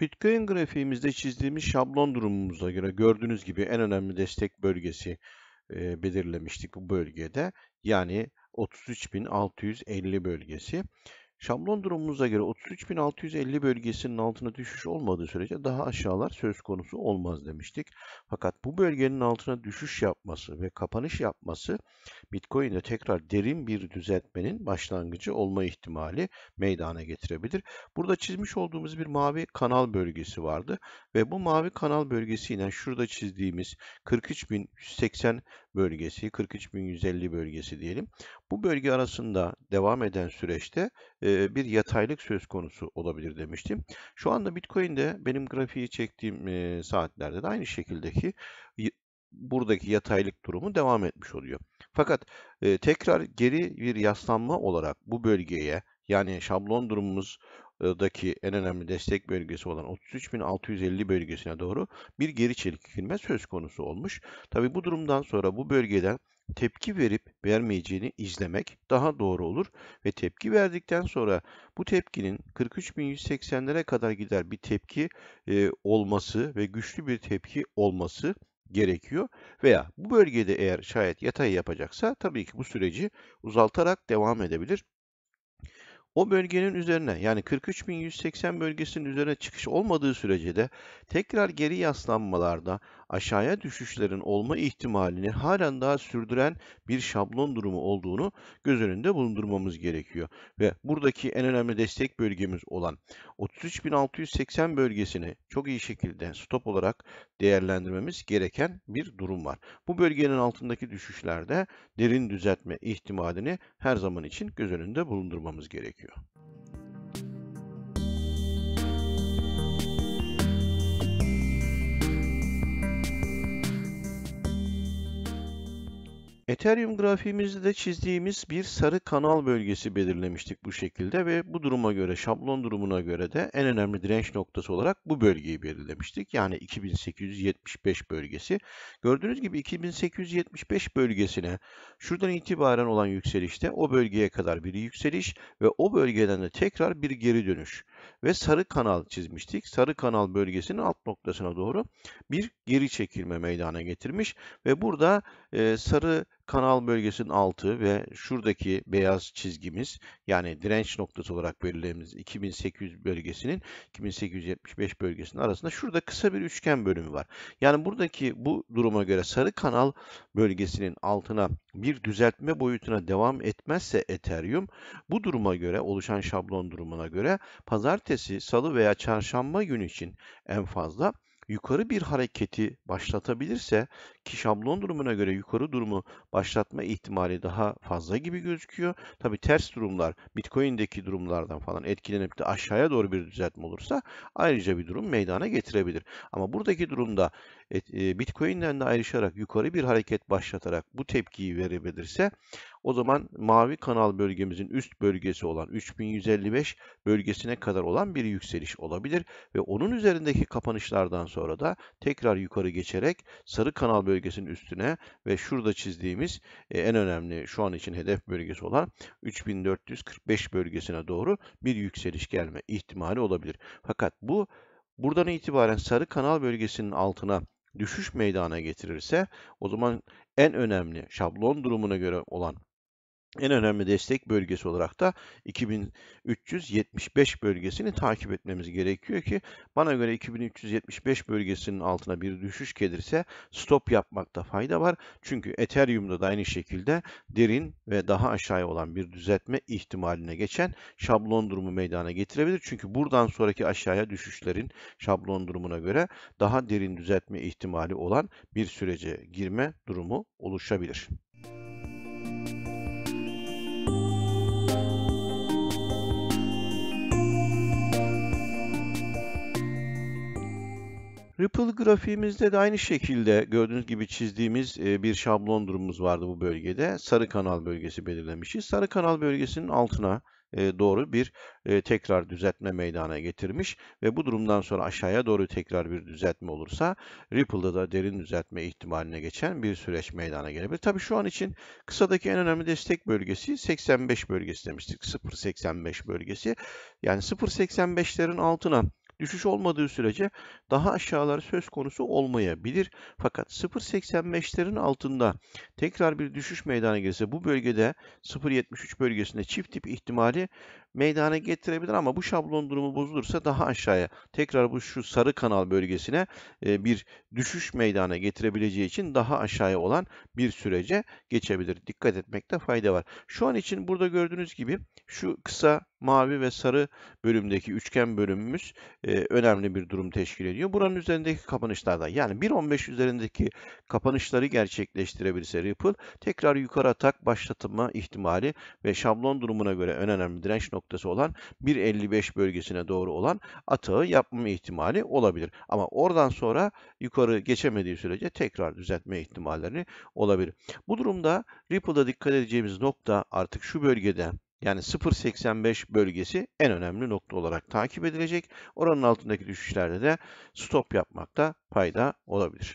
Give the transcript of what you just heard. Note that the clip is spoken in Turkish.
Bitcoin grafiğimizde çizdiğimiz şablon durumumuza göre gördüğünüz gibi en önemli destek bölgesi e, belirlemiştik bu bölgede. Yani 33.650 bölgesi. Şablon durumumuza göre 33.650 bölgesinin altına düşüş olmadığı sürece daha aşağılar söz konusu olmaz demiştik. Fakat bu bölgenin altına düşüş yapması ve kapanış yapması Bitcoin'de tekrar derin bir düzeltmenin başlangıcı olma ihtimali meydana getirebilir. Burada çizmiş olduğumuz bir mavi kanal bölgesi vardı ve bu mavi kanal bölgesiyle şurada çizdiğimiz 43.180 bölgesi, 43.150 bölgesi diyelim. Bu bölge arasında devam eden süreçte bir yataylık söz konusu olabilir demiştim. Şu anda Bitcoin'de benim grafiği çektiğim saatlerde de aynı şekildeki buradaki yataylık durumu devam etmiş oluyor. Fakat tekrar geri bir yaslanma olarak bu bölgeye yani şablon durumumuz daki en önemli destek bölgesi olan 33.650 bölgesine doğru bir geri çekilme söz konusu olmuş. Tabi bu durumdan sonra bu bölgeden tepki verip vermeyeceğini izlemek daha doğru olur ve tepki verdikten sonra bu tepkinin 43.180'lere kadar gider bir tepki e, olması ve güçlü bir tepki olması gerekiyor veya bu bölgede eğer şayet yatay yapacaksa tabii ki bu süreci uzaltarak devam edebilir o bölgenin üzerine yani 43.180 bölgesinin üzerine çıkış olmadığı sürece de tekrar geri yaslanmalarda aşağıya düşüşlerin olma ihtimalini halen daha sürdüren bir şablon durumu olduğunu göz önünde bulundurmamız gerekiyor. Ve buradaki en önemli destek bölgemiz olan 33.680 bölgesini çok iyi şekilde stop olarak değerlendirmemiz gereken bir durum var. Bu bölgenin altındaki düşüşlerde derin düzeltme ihtimalini her zaman için göz önünde bulundurmamız gerekiyor. you. Ethereum grafiğimizde de çizdiğimiz bir sarı kanal bölgesi belirlemiştik bu şekilde ve bu duruma göre, şablon durumuna göre de en önemli direnç noktası olarak bu bölgeyi belirlemiştik. Yani 2875 bölgesi. Gördüğünüz gibi 2875 bölgesine şuradan itibaren olan yükselişte o bölgeye kadar bir yükseliş ve o bölgeden de tekrar bir geri dönüş ve sarı kanal çizmiştik. Sarı kanal bölgesinin alt noktasına doğru bir geri çekilme meydana getirmiş ve burada e, sarı Kanal bölgesinin altı ve şuradaki beyaz çizgimiz yani direnç noktası olarak belirlediğimiz 2800 bölgesinin 2875 bölgesinin arasında şurada kısa bir üçgen bölümü var. Yani buradaki bu duruma göre sarı kanal bölgesinin altına bir düzeltme boyutuna devam etmezse Ethereum bu duruma göre oluşan şablon durumuna göre pazartesi, salı veya çarşamba günü için en fazla yukarı bir hareketi başlatabilirse ki şablon durumuna göre yukarı durumu başlatma ihtimali daha fazla gibi gözüküyor. Tabi ters durumlar Bitcoin'deki durumlardan falan etkilenip de aşağıya doğru bir düzeltme olursa ayrıca bir durum meydana getirebilir. Ama buradaki durumda e, Bitcoin'den de ayrışarak yukarı bir hareket başlatarak bu tepkiyi verebilirse o zaman mavi kanal bölgemizin üst bölgesi olan 3155 bölgesine kadar olan bir yükseliş olabilir ve onun üzerindeki kapanışlardan sonra da tekrar yukarı geçerek sarı kanal bölgesine bölgesinin üstüne ve şurada çizdiğimiz e, en önemli şu an için hedef bölgesi olan 3445 bölgesine doğru bir yükseliş gelme ihtimali olabilir. Fakat bu buradan itibaren sarı kanal bölgesinin altına düşüş meydana getirirse o zaman en önemli şablon durumuna göre olan en önemli destek bölgesi olarak da 2375 bölgesini takip etmemiz gerekiyor ki bana göre 2375 bölgesinin altına bir düşüş gelirse stop yapmakta fayda var. Çünkü Ethereum'da da aynı şekilde derin ve daha aşağıya olan bir düzeltme ihtimaline geçen şablon durumu meydana getirebilir. Çünkü buradan sonraki aşağıya düşüşlerin şablon durumuna göre daha derin düzeltme ihtimali olan bir sürece girme durumu oluşabilir. Ripple grafiğimizde de aynı şekilde gördüğünüz gibi çizdiğimiz e, bir şablon durumumuz vardı bu bölgede. Sarı kanal bölgesi belirlemişiz. Sarı kanal bölgesinin altına e, doğru bir e, tekrar düzeltme meydana getirmiş ve bu durumdan sonra aşağıya doğru tekrar bir düzeltme olursa Ripple'da da derin düzeltme ihtimaline geçen bir süreç meydana gelebilir. Tabii şu an için kısadaki en önemli destek bölgesi 85 bölgesi demiştik. 0.85 bölgesi. Yani 0.85'lerin altına Düşüş olmadığı sürece daha aşağılar söz konusu olmayabilir. Fakat 0.85'lerin altında tekrar bir düşüş meydana gelirse bu bölgede 0.73 bölgesinde çift tip ihtimali meydana getirebilir ama bu şablon durumu bozulursa daha aşağıya tekrar bu şu sarı kanal bölgesine e, bir düşüş meydana getirebileceği için daha aşağıya olan bir sürece geçebilir. Dikkat etmekte fayda var. Şu an için burada gördüğünüz gibi şu kısa mavi ve sarı bölümdeki üçgen bölümümüz e, önemli bir durum teşkil ediyor. Buranın üzerindeki kapanışlarda yani 1.15 üzerindeki kapanışları gerçekleştirebilirse Ripple tekrar yukarı atak başlatılma ihtimali ve şablon durumuna göre en önemli direnç noktası noktası olan 1.55 bölgesine doğru olan atağı yapma ihtimali olabilir. Ama oradan sonra yukarı geçemediği sürece tekrar düzeltme ihtimalleri olabilir. Bu durumda Ripple'da dikkat edeceğimiz nokta artık şu bölgede yani 0.85 bölgesi en önemli nokta olarak takip edilecek. Oranın altındaki düşüşlerde de stop yapmakta fayda olabilir.